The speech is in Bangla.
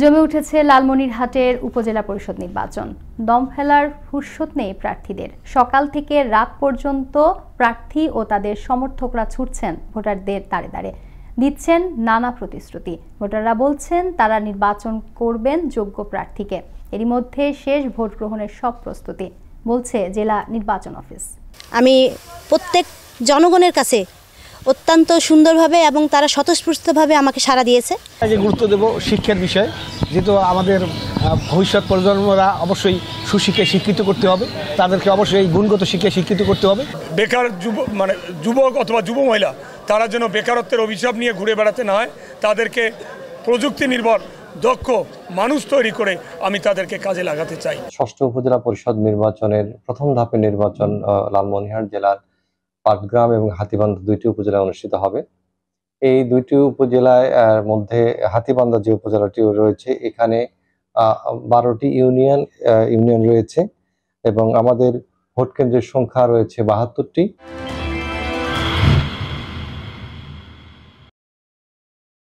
জমে উঠেছে লালমনিরহাটের উপজেলা পরিষদ নির্বাচন দম ফেলার ফুরসত নেই প্রার্থীদের সকাল থেকে রাত পর্যন্ত প্রার্থী ও তাদের সমর্থকরা ছুটছেন ভোটারদের দাঁড়ে দাঁড়ে দিচ্ছেন নানা প্রতিশ্রুতি ভোটাররা বলছেন তারা নির্বাচন করবেন যোগ্য প্রার্থীকে এরই মধ্যে শেষ ভোট গ্রহণের সব প্রস্তুতি বলছে জেলা নির্বাচন অফিস আমি প্রত্যেক জনগণের কাছে অত্যন্ত সুন্দরভাবে এবং তারা স্বতঃস্ফূর্তভাবে আমাকে সাড়া দিয়েছে গুরুত্ব দেব শিক্ষার বিষয়ে যেহেতু আমাদের ভবিষ্যৎ প্রজন্মরা অবশ্যই সুশিক্ষায় শিক্ষিত করতে হবে তাদেরকে অবশ্যই গুণগত শিক্ষায় শিক্ষিত করতে হবে বেকার যুব মানে যুবক অথবা যুব মহিলা তারা যেন বেকারত্বের অভিশাপ নিয়ে ঘুরে বেড়াতে না হয় তাদেরকে প্রযুক্তি নির্ভর দক্ষ মানুষ তৈরি করে আমি তাদেরকে কাজে লাগাতে চাই ষষ্ঠ উপজেলা পরিষদ নির্বাচনের প্রথম ধাপে নির্বাচন লালমনিহার জেলার পাটগ্রাম এবং হাতিবান্ধা দুইটি উপজেলায় অনুষ্ঠিত হবে এই দুইটি উপজেলায় মধ্যে হাতিবান্ধা যে উপজেলাটি রয়েছে এখানে বারোটি ইউনিয়ন ইউনিয়ন রয়েছে এবং আমাদের ভোট কেন্দ্রের সংখ্যা রয়েছে বাহাত্তরটি